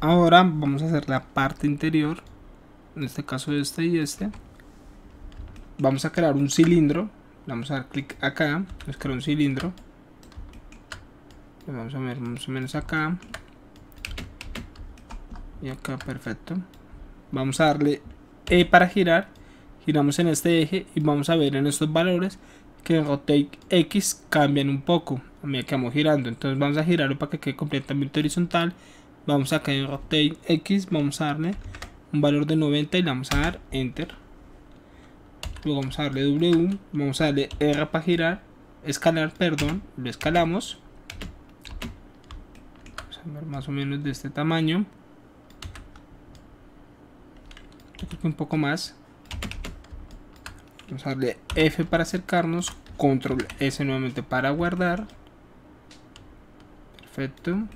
Ahora vamos a hacer la parte interior, en este caso este y este. Vamos a crear un cilindro, vamos a dar clic acá, nos crea un cilindro. Vamos a ver más o menos acá. Y acá, perfecto. Vamos a darle E para girar. Giramos en este eje y vamos a ver en estos valores que en Rotate X cambian un poco a medida que vamos girando. Entonces vamos a girarlo para que quede completamente horizontal vamos caer en Rotate X, vamos a darle un valor de 90 y le vamos a dar Enter. Luego vamos a darle W, vamos a darle R para girar, escalar, perdón, lo escalamos. Vamos a ver más o menos de este tamaño. un poco más. Vamos a darle F para acercarnos, Control S nuevamente para guardar. Perfecto.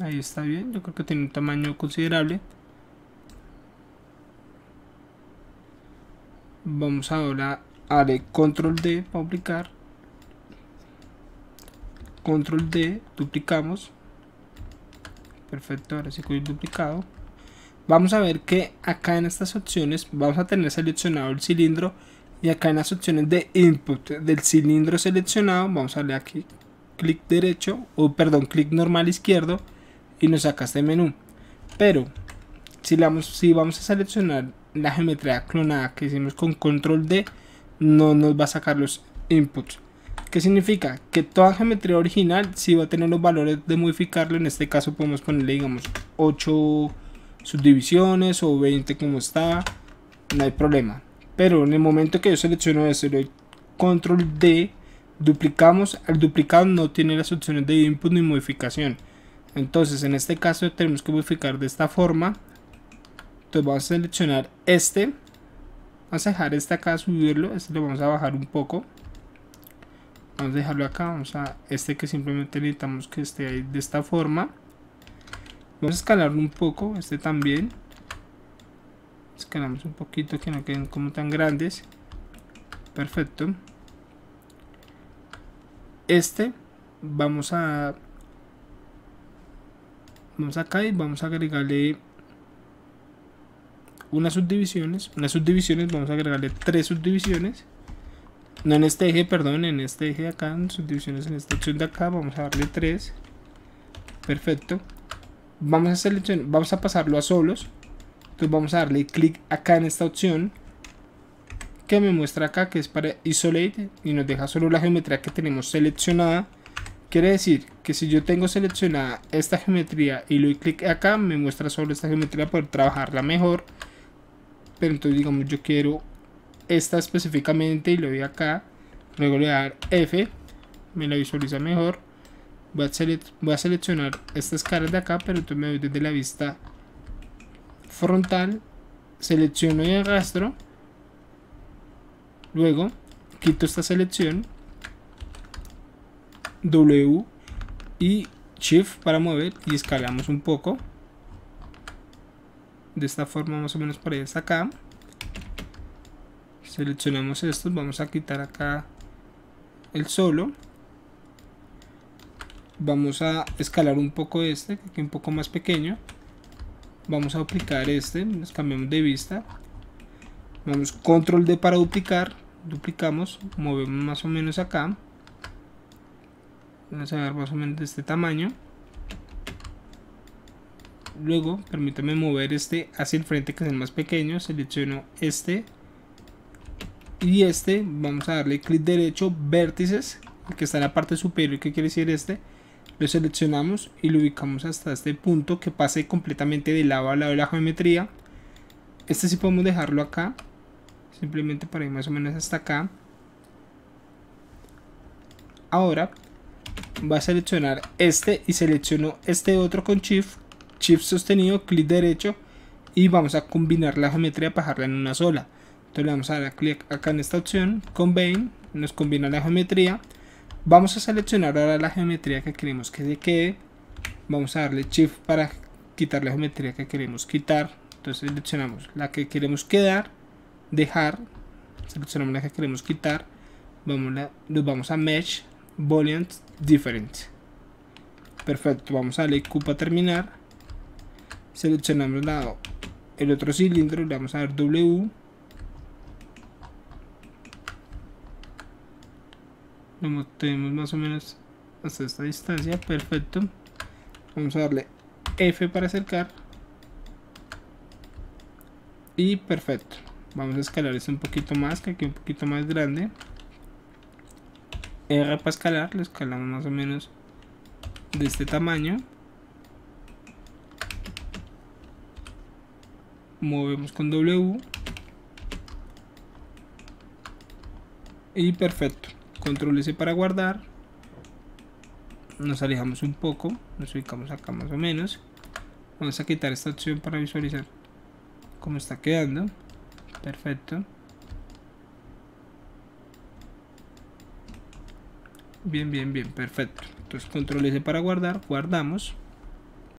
Ahí está bien, yo creo que tiene un tamaño considerable. Vamos ahora, darle control D para duplicar. Control D, duplicamos. Perfecto, ahora sí que duplicado. Vamos a ver que acá en estas opciones vamos a tener seleccionado el cilindro y acá en las opciones de input del cilindro seleccionado vamos a darle aquí clic derecho o perdón clic normal izquierdo y nos saca este menú. Pero si, vamos, si vamos a seleccionar la geometría clonada que hicimos con control D, no nos va a sacar los inputs. ¿Qué significa? Que toda geometría original si va a tener los valores de modificarlo. En este caso podemos ponerle, digamos, 8 subdivisiones o 20 como está. No hay problema. Pero en el momento que yo selecciono eso, le control D, duplicamos. Al duplicado no tiene las opciones de input ni modificación entonces en este caso tenemos que modificar de esta forma entonces vamos a seleccionar este vamos a dejar este acá subirlo este lo vamos a bajar un poco vamos a dejarlo acá vamos a este que simplemente necesitamos que esté ahí de esta forma vamos a escalarlo un poco este también escalamos un poquito que no queden como tan grandes perfecto este vamos a vamos acá y vamos a agregarle unas subdivisiones, unas subdivisiones, vamos a agregarle tres subdivisiones, no en este eje, perdón, en este eje de acá, en subdivisiones en esta opción de acá, vamos a darle tres, perfecto, vamos a seleccionar, vamos a pasarlo a solos, entonces vamos a darle clic acá en esta opción, que me muestra acá que es para isolate y nos deja solo la geometría que tenemos seleccionada, Quiere decir que si yo tengo seleccionada esta geometría y le doy clic acá, me muestra solo esta geometría para poder trabajarla mejor. Pero entonces digamos yo quiero esta específicamente y le doy acá. Luego le voy a dar F, me la visualiza mejor. Voy a, seleccionar estas caras de acá, pero entonces me voy desde la vista frontal. Selecciono y arrastro. Luego quito esta selección W y Shift para mover y escalamos un poco. De esta forma más o menos por ahí hasta acá. Seleccionamos estos, vamos a quitar acá el solo. Vamos a escalar un poco este, que es un poco más pequeño. Vamos a duplicar este, nos cambiamos de vista. Vamos control D para duplicar, duplicamos, movemos más o menos acá vamos a ver más o menos de este tamaño luego permítame mover este hacia el frente que es el más pequeño selecciono este y este vamos a darle clic derecho vértices que está en la parte superior ¿Qué quiere decir este lo seleccionamos y lo ubicamos hasta este punto que pase completamente de lado a lado de la geometría este sí podemos dejarlo acá simplemente para ir más o menos hasta acá ahora va a seleccionar este y selecciono este otro con Shift, Shift sostenido, clic derecho y vamos a combinar la geometría para dejarla en una sola. Entonces le vamos a dar clic acá en esta opción, Combine, nos combina la geometría. Vamos a seleccionar ahora la geometría que queremos que se quede. Vamos a darle Shift para quitar la geometría que queremos quitar. Entonces seleccionamos la que queremos quedar, dejar, seleccionamos la que queremos quitar. Vamos nos vamos a Mesh, Voliant Different. Perfecto, vamos a darle cupa terminar. Seleccionamos lado el otro cilindro, le vamos a dar W. Lo tenemos más o menos hasta esta distancia, perfecto. Vamos a darle F para acercar. Y perfecto. Vamos a escalar esto un poquito más, que aquí un poquito más grande. R para escalar, lo escalamos más o menos de este tamaño. Movemos con W. Y perfecto. Control S para guardar. Nos alejamos un poco. Nos ubicamos acá más o menos. Vamos a quitar esta opción para visualizar cómo está quedando. Perfecto. Bien, bien, bien, perfecto. Entonces control S para guardar, guardamos.